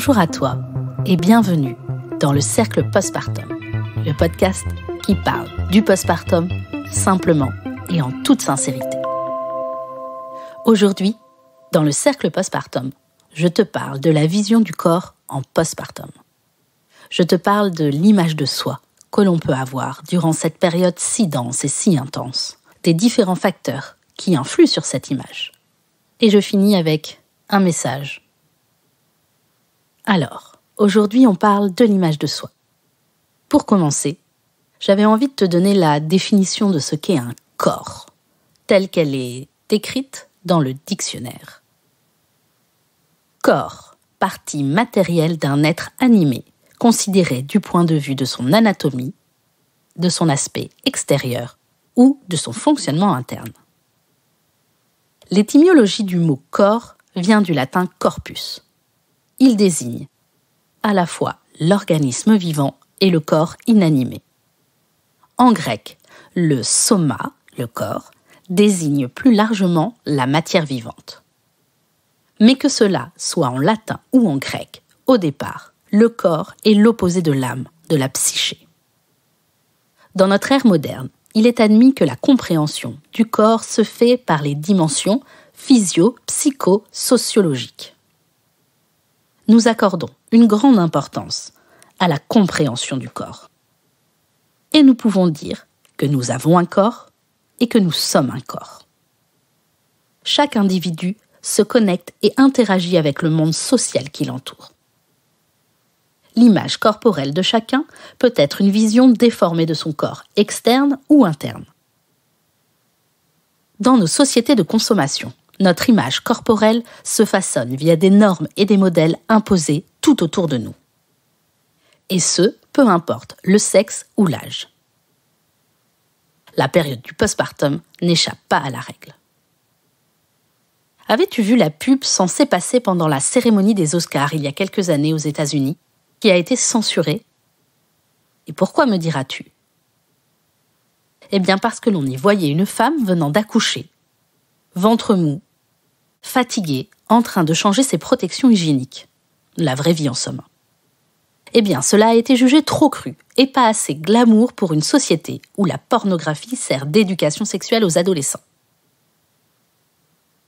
Bonjour à toi et bienvenue dans le Cercle Postpartum, le podcast qui parle du postpartum simplement et en toute sincérité. Aujourd'hui, dans le Cercle Postpartum, je te parle de la vision du corps en postpartum. Je te parle de l'image de soi que l'on peut avoir durant cette période si dense et si intense, des différents facteurs qui influent sur cette image. Et je finis avec un message alors, aujourd'hui on parle de l'image de soi. Pour commencer, j'avais envie de te donner la définition de ce qu'est un corps, telle qu'elle est décrite dans le dictionnaire. Corps, partie matérielle d'un être animé, considéré du point de vue de son anatomie, de son aspect extérieur ou de son fonctionnement interne. L'étymologie du mot corps vient du latin corpus, il désigne à la fois l'organisme vivant et le corps inanimé. En grec, le soma, le corps, désigne plus largement la matière vivante. Mais que cela soit en latin ou en grec, au départ, le corps est l'opposé de l'âme, de la psyché. Dans notre ère moderne, il est admis que la compréhension du corps se fait par les dimensions physio-psycho-sociologiques nous accordons une grande importance à la compréhension du corps. Et nous pouvons dire que nous avons un corps et que nous sommes un corps. Chaque individu se connecte et interagit avec le monde social qui l'entoure. L'image corporelle de chacun peut être une vision déformée de son corps, externe ou interne. Dans nos sociétés de consommation, notre image corporelle se façonne via des normes et des modèles imposés tout autour de nous. Et ce, peu importe le sexe ou l'âge. La période du postpartum n'échappe pas à la règle. Avais-tu vu la pub censée passer pendant la cérémonie des Oscars il y a quelques années aux États-Unis, qui a été censurée Et pourquoi me diras-tu Eh bien parce que l'on y voyait une femme venant d'accoucher, ventre mou, fatigué, en train de changer ses protections hygiéniques. La vraie vie en somme. Eh bien, cela a été jugé trop cru et pas assez glamour pour une société où la pornographie sert d'éducation sexuelle aux adolescents.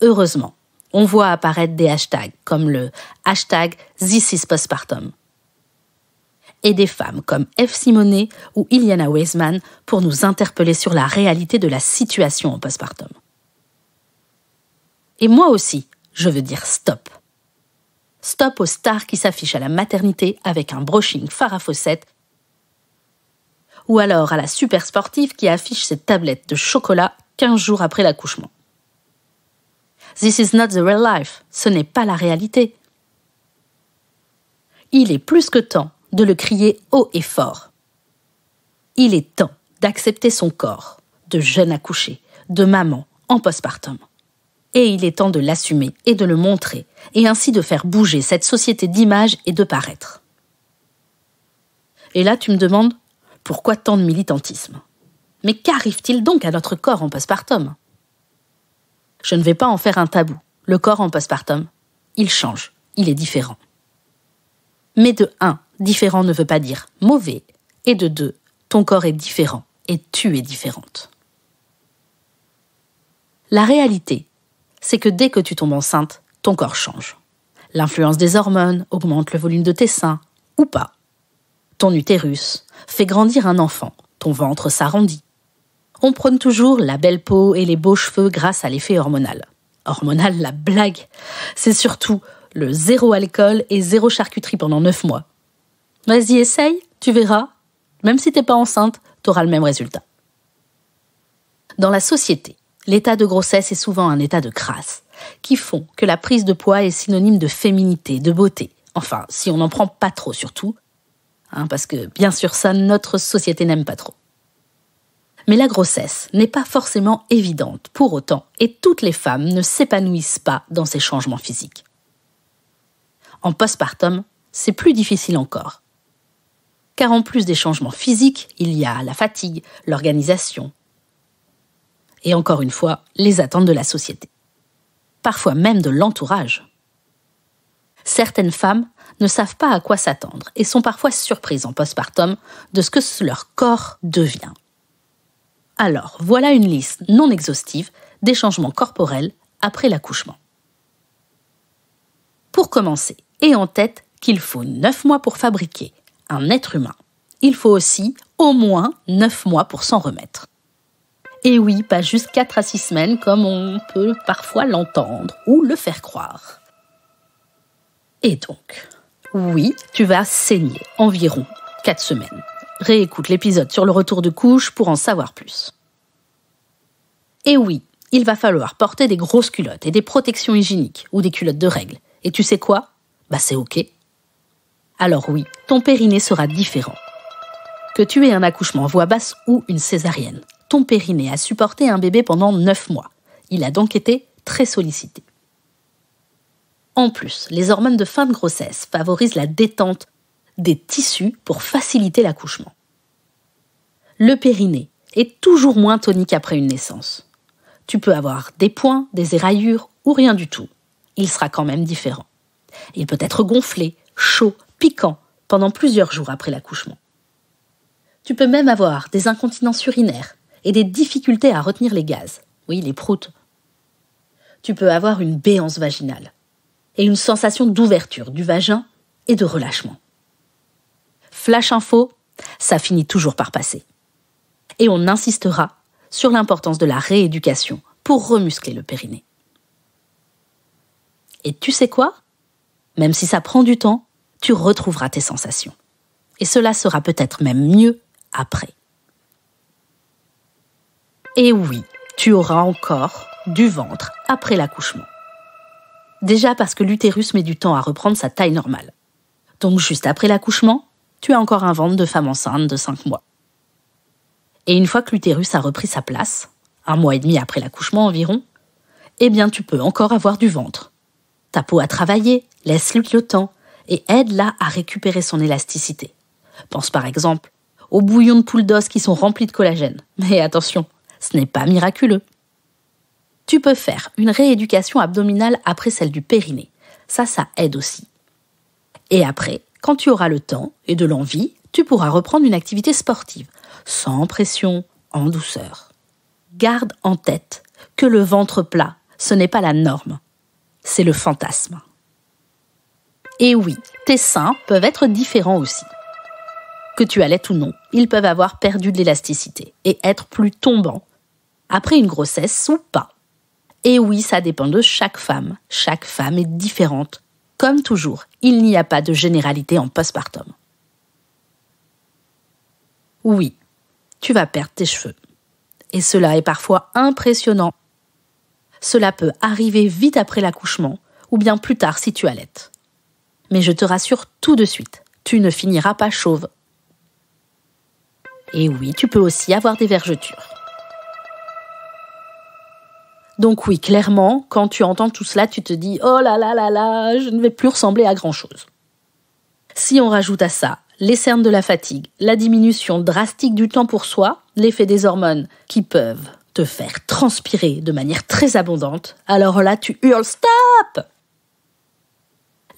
Heureusement, on voit apparaître des hashtags comme le hashtag This is postpartum et des femmes comme F. Simonet ou Iliana Weisman pour nous interpeller sur la réalité de la situation en postpartum. Et moi aussi, je veux dire stop. Stop aux stars qui s'affichent à la maternité avec un brushing phare ou alors à la super sportive qui affiche ses tablettes de chocolat 15 jours après l'accouchement. This is not the real life, ce n'est pas la réalité. Il est plus que temps de le crier haut et fort. Il est temps d'accepter son corps, de jeune accouchée, de maman en postpartum et il est temps de l'assumer et de le montrer, et ainsi de faire bouger cette société d'image et de paraître. Et là, tu me demandes, pourquoi tant de militantisme Mais qu'arrive-t-il donc à notre corps en postpartum Je ne vais pas en faire un tabou. Le corps en postpartum, il change, il est différent. Mais de 1, différent ne veut pas dire mauvais, et de 2, ton corps est différent et tu es différente. La réalité, c'est que dès que tu tombes enceinte, ton corps change. L'influence des hormones augmente le volume de tes seins, ou pas. Ton utérus fait grandir un enfant, ton ventre s'arrondit. On prône toujours la belle peau et les beaux cheveux grâce à l'effet hormonal. Hormonal, la blague C'est surtout le zéro alcool et zéro charcuterie pendant 9 mois. Vas-y, essaye, tu verras. Même si t'es pas enceinte, t'auras le même résultat. Dans la société, L'état de grossesse est souvent un état de crasse, qui font que la prise de poids est synonyme de féminité, de beauté. Enfin, si on n'en prend pas trop surtout. Hein, parce que bien sûr ça, notre société n'aime pas trop. Mais la grossesse n'est pas forcément évidente pour autant, et toutes les femmes ne s'épanouissent pas dans ces changements physiques. En postpartum, c'est plus difficile encore. Car en plus des changements physiques, il y a la fatigue, l'organisation, et encore une fois les attentes de la société, parfois même de l'entourage. Certaines femmes ne savent pas à quoi s'attendre et sont parfois surprises en postpartum de ce que leur corps devient. Alors, voilà une liste non exhaustive des changements corporels après l'accouchement. Pour commencer, et en tête qu'il faut 9 mois pour fabriquer un être humain. Il faut aussi au moins 9 mois pour s'en remettre. Et oui, pas juste 4 à 6 semaines comme on peut parfois l'entendre ou le faire croire. Et donc, oui, tu vas saigner environ 4 semaines. Réécoute l'épisode sur le retour de couche pour en savoir plus. Et oui, il va falloir porter des grosses culottes et des protections hygiéniques ou des culottes de règles. Et tu sais quoi Bah c'est ok. Alors oui, ton périnée sera différent. Que tu aies un accouchement voix basse ou une césarienne, ton périnée a supporté un bébé pendant 9 mois. Il a donc été très sollicité. En plus, les hormones de fin de grossesse favorisent la détente des tissus pour faciliter l'accouchement. Le périnée est toujours moins tonique après une naissance. Tu peux avoir des points, des éraillures ou rien du tout. Il sera quand même différent. Il peut être gonflé, chaud, piquant pendant plusieurs jours après l'accouchement. Tu peux même avoir des incontinences urinaires, et des difficultés à retenir les gaz. Oui, les proutes. Tu peux avoir une béance vaginale et une sensation d'ouverture du vagin et de relâchement. Flash info, ça finit toujours par passer. Et on insistera sur l'importance de la rééducation pour remuscler le périnée. Et tu sais quoi Même si ça prend du temps, tu retrouveras tes sensations. Et cela sera peut-être même mieux après. Et oui, tu auras encore du ventre après l'accouchement. Déjà parce que l'utérus met du temps à reprendre sa taille normale. Donc juste après l'accouchement, tu as encore un ventre de femme enceinte de 5 mois. Et une fois que l'utérus a repris sa place, un mois et demi après l'accouchement environ, eh bien tu peux encore avoir du ventre. Ta peau a travaillé, laisse-lui le temps et aide-la à récupérer son élasticité. Pense par exemple aux bouillons de poules d'os qui sont remplis de collagène. Mais attention, ce n'est pas miraculeux. Tu peux faire une rééducation abdominale après celle du périnée. Ça, ça aide aussi. Et après, quand tu auras le temps et de l'envie, tu pourras reprendre une activité sportive, sans pression, en douceur. Garde en tête que le ventre plat, ce n'est pas la norme, c'est le fantasme. Et oui, tes seins peuvent être différents aussi. Que tu allaites ou non, ils peuvent avoir perdu de l'élasticité et être plus tombants après une grossesse ou pas. Et oui, ça dépend de chaque femme. Chaque femme est différente. Comme toujours, il n'y a pas de généralité en postpartum. Oui, tu vas perdre tes cheveux. Et cela est parfois impressionnant. Cela peut arriver vite après l'accouchement ou bien plus tard si tu allaites. Mais je te rassure tout de suite, tu ne finiras pas chauve. Et oui, tu peux aussi avoir des vergetures. Donc oui, clairement, quand tu entends tout cela, tu te dis oh là là là là, je ne vais plus ressembler à grand chose. Si on rajoute à ça les cernes de la fatigue, la diminution drastique du temps pour soi, l'effet des hormones qui peuvent te faire transpirer de manière très abondante, alors là tu hurles stop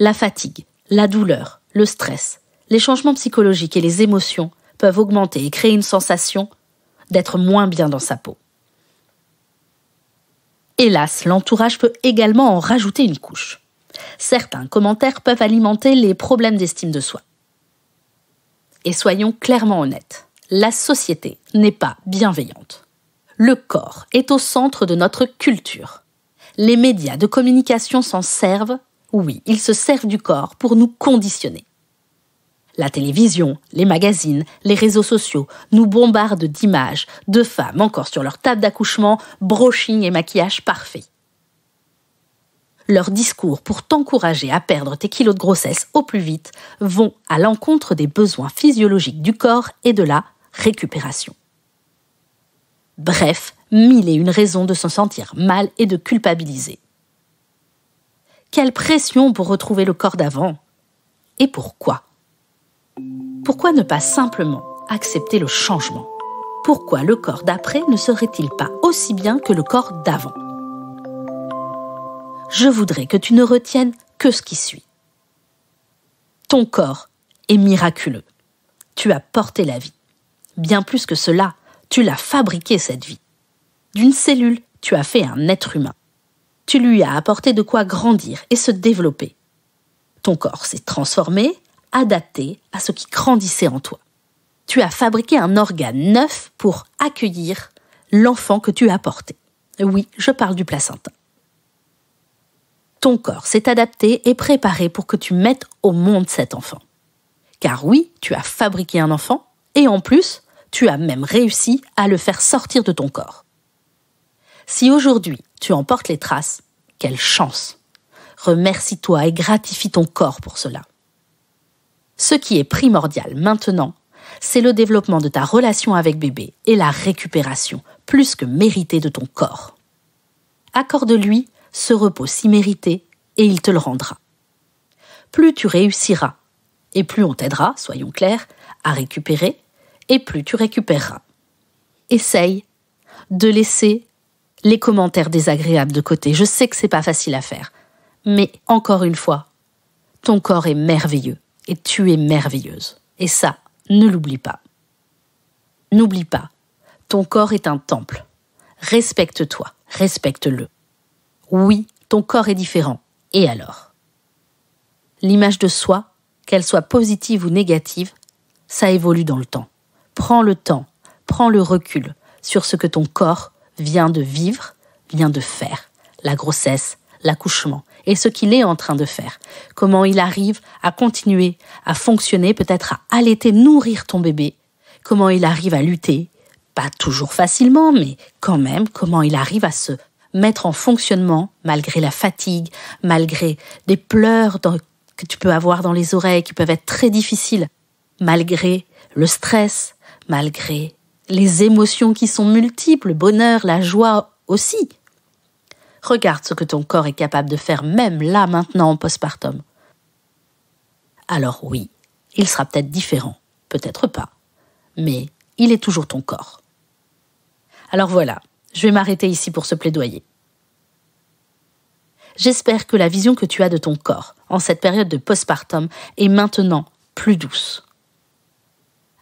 La fatigue, la douleur, le stress, les changements psychologiques et les émotions peuvent augmenter et créer une sensation d'être moins bien dans sa peau. Hélas, l'entourage peut également en rajouter une couche. Certains commentaires peuvent alimenter les problèmes d'estime de soi. Et soyons clairement honnêtes, la société n'est pas bienveillante. Le corps est au centre de notre culture. Les médias de communication s'en servent, oui, ils se servent du corps pour nous conditionner. La télévision, les magazines, les réseaux sociaux nous bombardent d'images de femmes encore sur leur table d'accouchement, broching et maquillage parfait. Leurs discours pour t'encourager à perdre tes kilos de grossesse au plus vite vont à l'encontre des besoins physiologiques du corps et de la récupération. Bref, mille et une raisons de s'en sentir mal et de culpabiliser. Quelle pression pour retrouver le corps d'avant Et pourquoi pourquoi ne pas simplement accepter le changement Pourquoi le corps d'après ne serait-il pas aussi bien que le corps d'avant Je voudrais que tu ne retiennes que ce qui suit. Ton corps est miraculeux. Tu as porté la vie. Bien plus que cela, tu l'as fabriqué cette vie. D'une cellule, tu as fait un être humain. Tu lui as apporté de quoi grandir et se développer. Ton corps s'est transformé, adapté à ce qui grandissait en toi. Tu as fabriqué un organe neuf pour accueillir l'enfant que tu as porté. Oui, je parle du placenta. Ton corps s'est adapté et préparé pour que tu mettes au monde cet enfant. Car oui, tu as fabriqué un enfant, et en plus, tu as même réussi à le faire sortir de ton corps. Si aujourd'hui tu en portes les traces, quelle chance. Remercie-toi et gratifie ton corps pour cela. Ce qui est primordial maintenant, c'est le développement de ta relation avec bébé et la récupération, plus que méritée de ton corps. Accorde-lui ce repos si mérité et il te le rendra. Plus tu réussiras, et plus on t'aidera, soyons clairs, à récupérer, et plus tu récupéreras. Essaye de laisser les commentaires désagréables de côté. Je sais que ce n'est pas facile à faire, mais encore une fois, ton corps est merveilleux et tu es merveilleuse. Et ça, ne l'oublie pas. N'oublie pas, ton corps est un temple. Respecte-toi, respecte-le. Oui, ton corps est différent. Et alors L'image de soi, qu'elle soit positive ou négative, ça évolue dans le temps. Prends le temps, prends le recul sur ce que ton corps vient de vivre, vient de faire. La grossesse, l'accouchement, et ce qu'il est en train de faire, comment il arrive à continuer, à fonctionner, peut-être à allaiter, nourrir ton bébé, comment il arrive à lutter, pas toujours facilement, mais quand même, comment il arrive à se mettre en fonctionnement malgré la fatigue, malgré des pleurs que tu peux avoir dans les oreilles qui peuvent être très difficiles, malgré le stress, malgré les émotions qui sont multiples, le bonheur, la joie aussi. Regarde ce que ton corps est capable de faire même là maintenant en postpartum. Alors oui, il sera peut-être différent, peut-être pas, mais il est toujours ton corps. Alors voilà, je vais m'arrêter ici pour ce plaidoyer. J'espère que la vision que tu as de ton corps en cette période de postpartum est maintenant plus douce.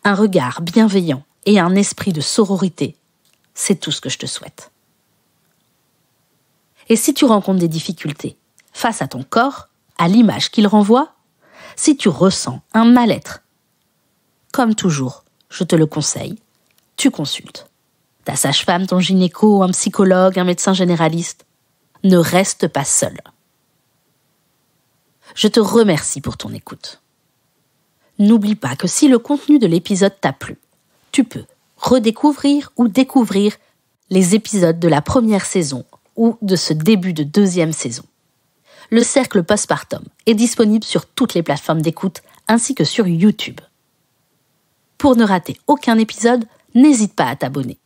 Un regard bienveillant et un esprit de sororité, c'est tout ce que je te souhaite. Et si tu rencontres des difficultés face à ton corps, à l'image qu'il renvoie, si tu ressens un mal-être, comme toujours, je te le conseille, tu consultes. Ta sage-femme, ton gynéco, un psychologue, un médecin généraliste, ne reste pas seul. Je te remercie pour ton écoute. N'oublie pas que si le contenu de l'épisode t'a plu, tu peux redécouvrir ou découvrir les épisodes de la première saison ou de ce début de deuxième saison. Le cercle postpartum est disponible sur toutes les plateformes d'écoute ainsi que sur YouTube. Pour ne rater aucun épisode, n'hésite pas à t'abonner.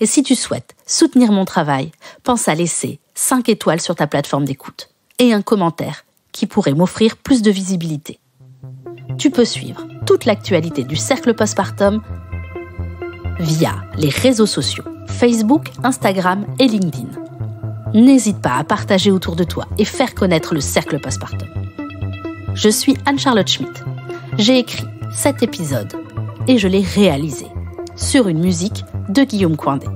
Et si tu souhaites soutenir mon travail, pense à laisser 5 étoiles sur ta plateforme d'écoute et un commentaire qui pourrait m'offrir plus de visibilité. Tu peux suivre toute l'actualité du cercle postpartum via les réseaux sociaux Facebook, Instagram et LinkedIn n'hésite pas à partager autour de toi et faire connaître le cercle postpartum. Je suis Anne-Charlotte Schmidt. J'ai écrit cet épisode et je l'ai réalisé sur une musique de Guillaume Coindé.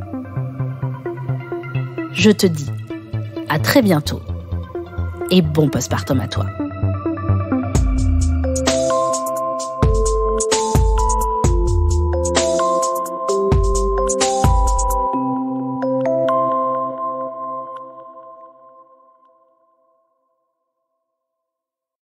Je te dis à très bientôt et bon postpartum à toi.